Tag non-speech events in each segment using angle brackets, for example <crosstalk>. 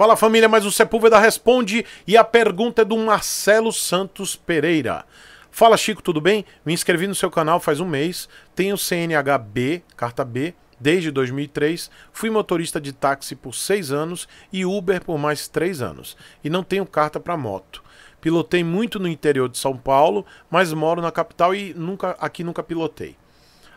Fala família, mais um Sepúlveda responde e a pergunta é do Marcelo Santos Pereira. Fala Chico, tudo bem? Me inscrevi no seu canal faz um mês, tenho CNHB, carta B, desde 2003, fui motorista de táxi por seis anos e Uber por mais três anos, e não tenho carta para moto. Pilotei muito no interior de São Paulo, mas moro na capital e nunca aqui nunca pilotei.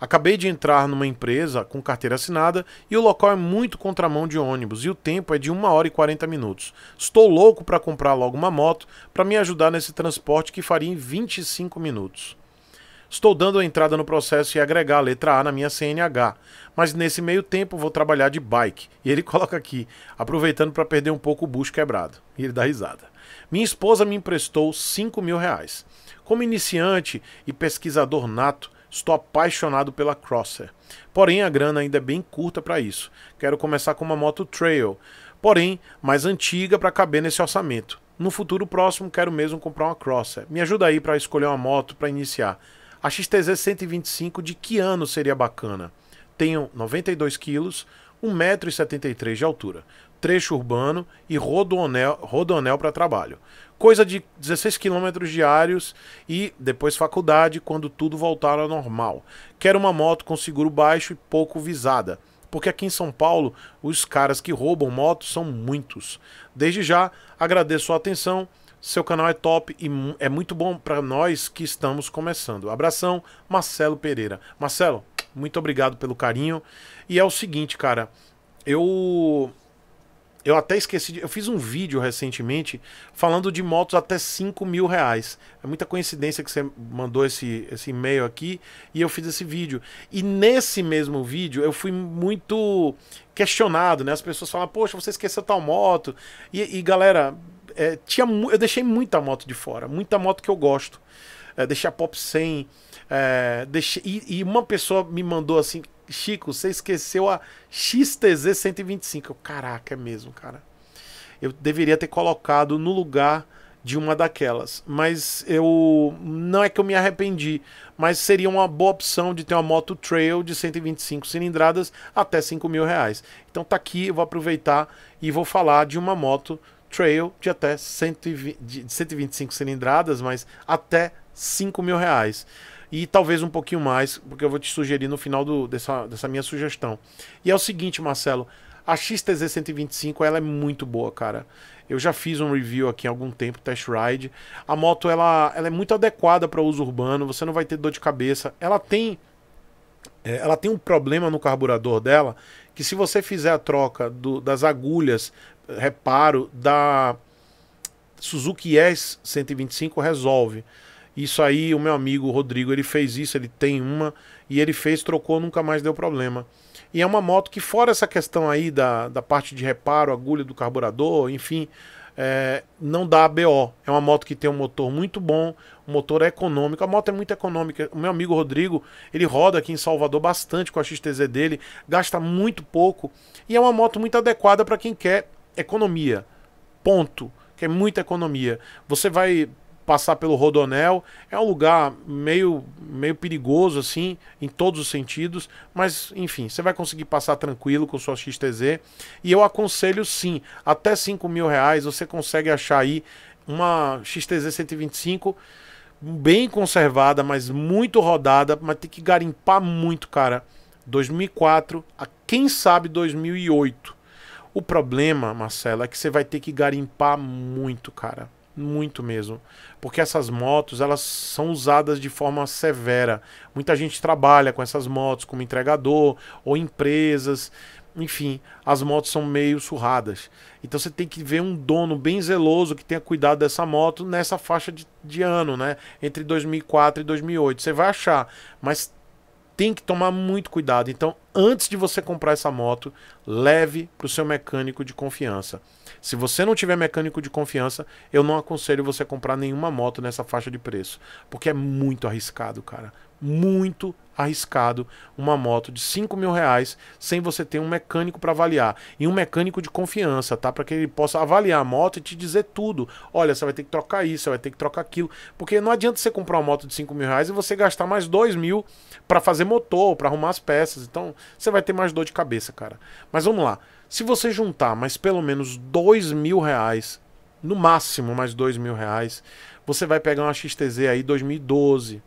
Acabei de entrar numa empresa com carteira assinada e o local é muito contramão de ônibus e o tempo é de 1 hora e 40 minutos. Estou louco para comprar logo uma moto para me ajudar nesse transporte que faria em 25 minutos. Estou dando a entrada no processo e agregar a letra A na minha CNH, mas nesse meio tempo vou trabalhar de bike. E ele <laughs> coloca aqui, aproveitando para perder um pouco o bucho quebrado. E ele dá risada. Minha esposa me emprestou 5 mil reais. Como iniciante e pesquisador nato, Estou apaixonado pela Crosser. Porém, a grana ainda é bem curta para isso. Quero começar com uma moto trail, porém mais antiga para caber nesse orçamento. No futuro próximo, quero mesmo comprar uma Crosser. Me ajuda aí para escolher uma moto para iniciar. A XTZ 125 de que ano seria bacana? tenham 92 quilos, 1,73m de altura, trecho urbano e rodoanel, rodoanel para trabalho. Coisa de 16 quilômetros diários e depois faculdade, quando tudo voltar ao normal. Quero uma moto com seguro baixo e pouco visada, porque aqui em São Paulo os caras que roubam motos são muitos. Desde já, agradeço sua atenção. Seu canal é top e é muito bom para nós que estamos começando. Abração, Marcelo Pereira. Marcelo, muito obrigado pelo carinho. E é o seguinte, cara, eu eu até esqueci, de, eu fiz um vídeo recentemente falando de motos até 5 mil reais. É muita coincidência que você mandou esse, esse e-mail aqui e eu fiz esse vídeo. E nesse mesmo vídeo eu fui muito questionado, né? As pessoas falam, poxa, você esqueceu tal moto. E, e galera, é, tinha, eu deixei muita moto de fora, muita moto que eu gosto. É, deixar pop 100. É, deixe... e, e uma pessoa me mandou assim: Chico, você esqueceu a XTZ 125. Eu, Caraca, é mesmo, cara. Eu deveria ter colocado no lugar de uma daquelas. Mas eu. Não é que eu me arrependi, mas seria uma boa opção de ter uma moto trail de 125 cilindradas até 5 mil reais. Então tá aqui, eu vou aproveitar e vou falar de uma moto trail de até 120, de 125 cilindradas, mas até 5 mil reais. E talvez um pouquinho mais, porque eu vou te sugerir no final do, dessa, dessa minha sugestão. E é o seguinte, Marcelo, a XTZ 125 ela é muito boa, cara. Eu já fiz um review aqui há algum tempo, test ride. A moto ela, ela é muito adequada para uso urbano, você não vai ter dor de cabeça. Ela tem é, ela tem um problema no carburador dela que se você fizer a troca do, das agulhas, reparo da Suzuki S 125 resolve. Isso aí, o meu amigo Rodrigo, ele fez isso, ele tem uma, e ele fez, trocou, nunca mais deu problema. E é uma moto que, fora essa questão aí da, da parte de reparo, agulha do carburador, enfim, é, não dá BO. É uma moto que tem um motor muito bom, um motor econômico. A moto é muito econômica. O meu amigo Rodrigo, ele roda aqui em Salvador bastante com a XTZ dele, gasta muito pouco. E é uma moto muito adequada para quem quer economia. Ponto. Que é muita economia. Você vai passar pelo Rodonel. É um lugar meio, meio perigoso, assim, em todos os sentidos. Mas, enfim, você vai conseguir passar tranquilo com sua XTZ. E eu aconselho, sim, até 5 mil reais você consegue achar aí uma XTZ 125 bem conservada, mas muito rodada, mas tem que garimpar muito, cara. 2004 a quem sabe 2008. O problema, Marcelo, é que você vai ter que garimpar muito, cara. Muito mesmo. Porque essas motos, elas são usadas de forma severa. Muita gente trabalha com essas motos como entregador ou empresas. Enfim, as motos são meio surradas. Então você tem que ver um dono bem zeloso que tenha cuidado dessa moto nessa faixa de, de ano, né? Entre 2004 e 2008. Você vai achar, mas tem que tomar muito cuidado. Então, antes de você comprar essa moto, leve para o seu mecânico de confiança. Se você não tiver mecânico de confiança, eu não aconselho você comprar nenhuma moto nessa faixa de preço, porque é muito arriscado, cara. Muito arriscado uma moto de 5 mil reais sem você ter um mecânico para avaliar e um mecânico de confiança, tá? Para que ele possa avaliar a moto e te dizer tudo. Olha, você vai ter que trocar isso, você vai ter que trocar aquilo, porque não adianta você comprar uma moto de 5 mil reais e você gastar mais 2 mil para fazer motor, para arrumar as peças. Então, você vai ter mais dor de cabeça, cara. Mas vamos lá. Se você juntar mais pelo menos dois mil reais, no máximo mais dois mil reais, você vai pegar uma XTZ aí 2012.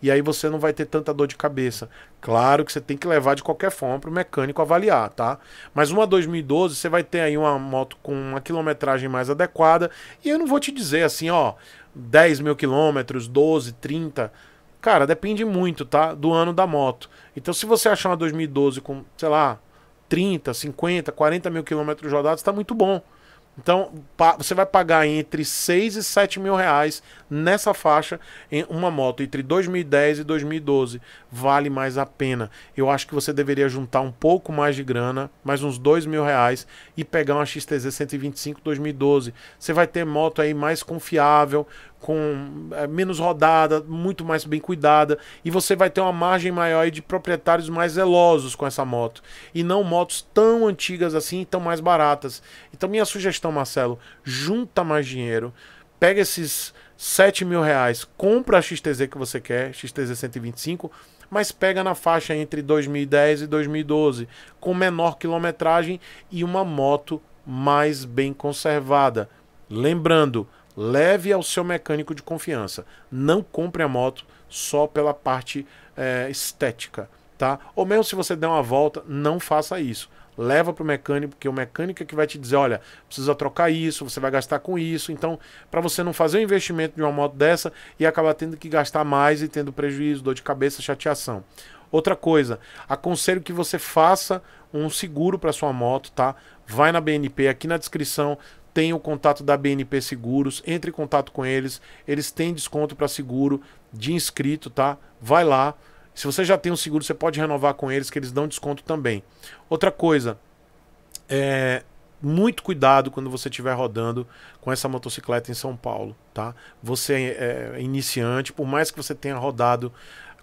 E aí você não vai ter tanta dor de cabeça. Claro que você tem que levar de qualquer forma para o mecânico avaliar, tá? Mas uma 2012 você vai ter aí uma moto com uma quilometragem mais adequada. E eu não vou te dizer assim, ó, 10 mil quilômetros, 12, 30. Cara, depende muito, tá? Do ano da moto. Então, se você achar uma 2012 com, sei lá, 30, 50, 40 mil quilômetros rodados, está muito bom. Então, você vai pagar entre 6 e 7 mil reais nessa faixa em uma moto entre 2010 e 2012. Vale mais a pena. Eu acho que você deveria juntar um pouco mais de grana, mais uns 2 mil reais, e pegar uma XTZ 125 2012. Você vai ter moto aí mais confiável, com é, menos rodada, muito mais bem cuidada, e você vai ter uma margem maior de proprietários mais zelosos com essa moto, e não motos tão antigas assim e tão mais baratas. Então, minha sugestão, Marcelo, junta mais dinheiro, pega esses 7 mil reais, compra a XTZ que você quer, XTZ 125, mas pega na faixa entre 2010 e 2012, com menor quilometragem e uma moto mais bem conservada. Lembrando, Leve ao seu mecânico de confiança. Não compre a moto só pela parte é, estética, tá? Ou mesmo se você der uma volta, não faça isso. Leva para o mecânico, porque o mecânico é que vai te dizer: olha, precisa trocar isso, você vai gastar com isso. Então, para você não fazer o investimento de uma moto dessa e acabar tendo que gastar mais e tendo prejuízo, dor de cabeça, chateação. Outra coisa, aconselho que você faça um seguro para sua moto, tá? Vai na BNP, aqui na descrição tem o contato da BNP Seguros, entre em contato com eles, eles têm desconto para seguro de inscrito, tá? Vai lá. Se você já tem um seguro, você pode renovar com eles, que eles dão desconto também. Outra coisa, é, muito cuidado quando você estiver rodando com essa motocicleta em São Paulo, tá? Você é, é iniciante, por mais que você tenha rodado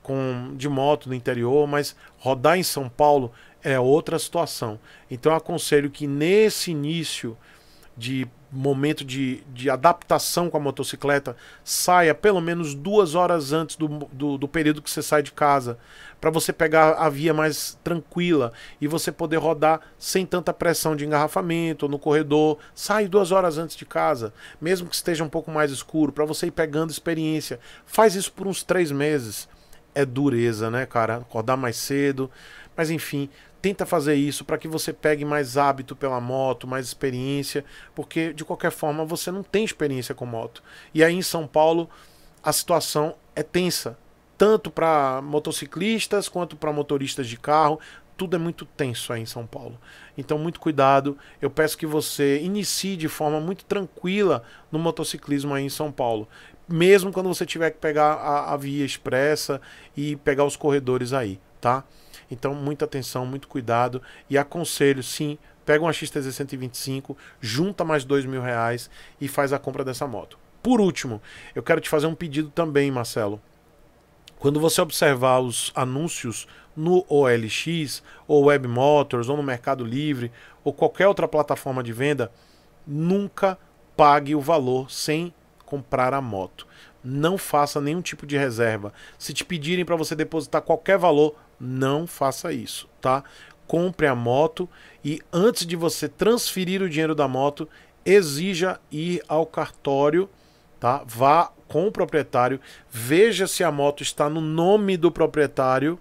com de moto no interior, mas rodar em São Paulo é outra situação. Então aconselho que nesse início de momento de, de adaptação com a motocicleta saia pelo menos duas horas antes do, do, do período que você sai de casa, para você pegar a via mais tranquila e você poder rodar sem tanta pressão de engarrafamento no corredor. Sai duas horas antes de casa, mesmo que esteja um pouco mais escuro, para você ir pegando experiência. Faz isso por uns três meses. É dureza, né, cara? Acordar mais cedo. Mas enfim, tenta fazer isso para que você pegue mais hábito pela moto, mais experiência, porque de qualquer forma você não tem experiência com moto. E aí em São Paulo a situação é tensa, tanto para motociclistas quanto para motoristas de carro. Tudo é muito tenso aí em São Paulo. Então, muito cuidado. Eu peço que você inicie de forma muito tranquila no motociclismo aí em São Paulo. Mesmo quando você tiver que pegar a, a via expressa e pegar os corredores aí, tá? Então, muita atenção, muito cuidado e aconselho, sim, pega uma XTZ 125, junta mais dois mil reais e faz a compra dessa moto. Por último, eu quero te fazer um pedido também, Marcelo. Quando você observar os anúncios no OLX, ou Web Motors, ou no Mercado Livre, ou qualquer outra plataforma de venda, nunca pague o valor sem comprar a moto. Não faça nenhum tipo de reserva. Se te pedirem para você depositar qualquer valor, não faça isso, tá? Compre a moto e antes de você transferir o dinheiro da moto, exija ir ao cartório, tá? Vá com o proprietário, veja se a moto está no nome do proprietário,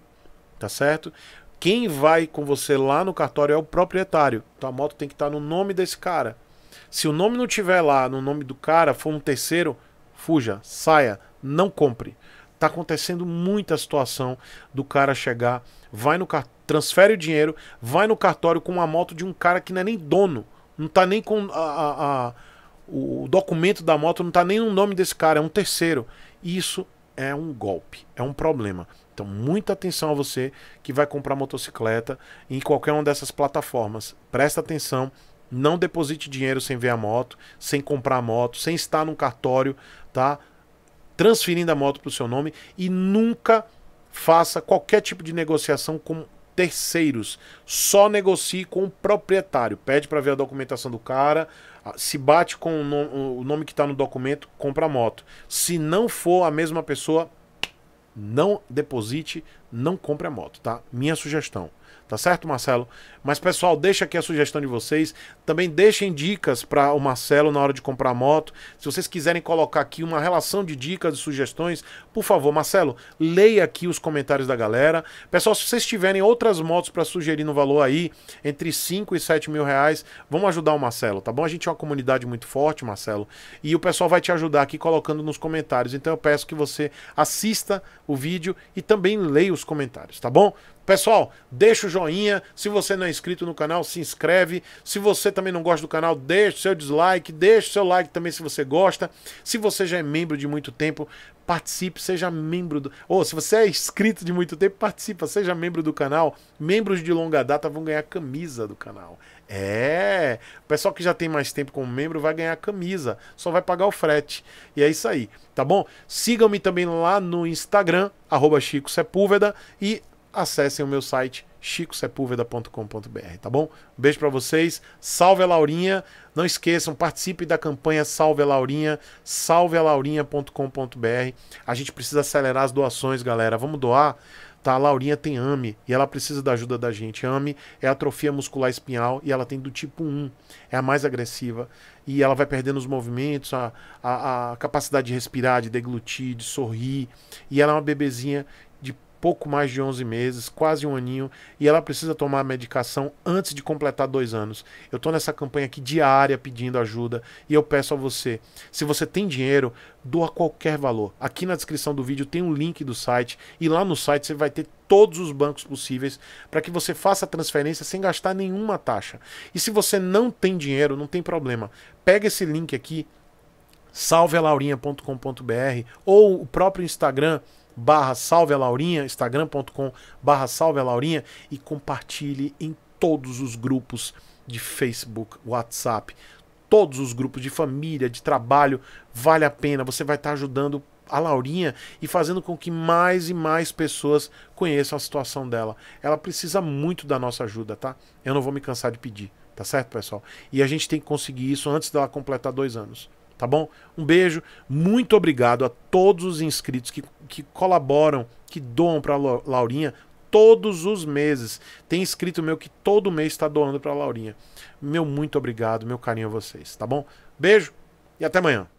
tá certo? Quem vai com você lá no cartório é o proprietário. Então a moto tem que estar no nome desse cara. Se o nome não tiver lá, no nome do cara, for um terceiro, fuja, saia, não compre. Tá acontecendo muita situação do cara chegar, vai no cartório, transfere o dinheiro, vai no cartório com uma moto de um cara que não é nem dono, não tá nem com a, a, a, o documento da moto, não tá nem no nome desse cara, é um terceiro. Isso é um golpe, é um problema. Então, muita atenção a você que vai comprar motocicleta em qualquer uma dessas plataformas. Presta atenção, não deposite dinheiro sem ver a moto, sem comprar a moto, sem estar num cartório, tá? transferindo a moto para o seu nome e nunca faça qualquer tipo de negociação com terceiros. Só negocie com o proprietário. Pede para ver a documentação do cara. Se bate com o, nome que está no documento, compra a moto. Se não for a mesma pessoa, não deposite não compre a moto, tá? Minha sugestão. Tá certo, Marcelo? Mas pessoal, deixa aqui a sugestão de vocês. Também deixem dicas para o Marcelo na hora de comprar a moto. Se vocês quiserem colocar aqui uma relação de dicas e sugestões, por favor, Marcelo, leia aqui os comentários da galera. Pessoal, se vocês tiverem outras motos para sugerir no valor aí, entre 5 e 7 mil reais, vamos ajudar o Marcelo, tá bom? A gente é uma comunidade muito forte, Marcelo, e o pessoal vai te ajudar aqui colocando nos comentários. Então eu peço que você assista o vídeo e também leia os nos comentários, tá bom? Pessoal, deixa o joinha. Se você não é inscrito no canal, se inscreve. Se você também não gosta do canal, deixa o seu dislike, deixa o seu like também se você gosta. Se você já é membro de muito tempo, participe, seja membro do. Ou oh, se você é inscrito de muito tempo, participa, seja membro do canal. Membros de longa data vão ganhar camisa do canal. É, o pessoal que já tem mais tempo como membro vai ganhar camisa, só vai pagar o frete. E é isso aí, tá bom? Sigam-me também lá no Instagram, arroba Chico Sepúlveda, e acessem o meu site chicosepulveda.com.br, tá bom? Um beijo para vocês. Salve a Laurinha. Não esqueçam, participe da campanha Salve a Laurinha, salvealaurinha.com.br. A gente precisa acelerar as doações, galera. Vamos doar? Tá, a Laurinha tem AME e ela precisa da ajuda da gente. AME é atrofia muscular espinhal e ela tem do tipo 1, é a mais agressiva. E ela vai perdendo os movimentos, a, a, a capacidade de respirar, de deglutir, de sorrir. E ela é uma bebezinha pouco mais de 11 meses, quase um aninho, e ela precisa tomar a medicação antes de completar dois anos. Eu estou nessa campanha aqui diária pedindo ajuda e eu peço a você, se você tem dinheiro, doa qualquer valor. Aqui na descrição do vídeo tem um link do site e lá no site você vai ter todos os bancos possíveis para que você faça a transferência sem gastar nenhuma taxa. E se você não tem dinheiro, não tem problema. Pega esse link aqui salvealaurinha.com.br ou o próprio Instagram barra salve a Laurinha, instagram.com barra salve a Laurinha e compartilhe em todos os grupos de Facebook, WhatsApp, todos os grupos de família, de trabalho, vale a pena, você vai estar tá ajudando a Laurinha e fazendo com que mais e mais pessoas conheçam a situação dela. Ela precisa muito da nossa ajuda, tá? Eu não vou me cansar de pedir, tá certo, pessoal? E a gente tem que conseguir isso antes dela completar dois anos tá bom? Um beijo, muito obrigado a todos os inscritos que, que colaboram, que doam para Laurinha todos os meses. Tem inscrito meu que todo mês está doando para Laurinha. Meu muito obrigado, meu carinho a vocês, tá bom? Beijo e até amanhã.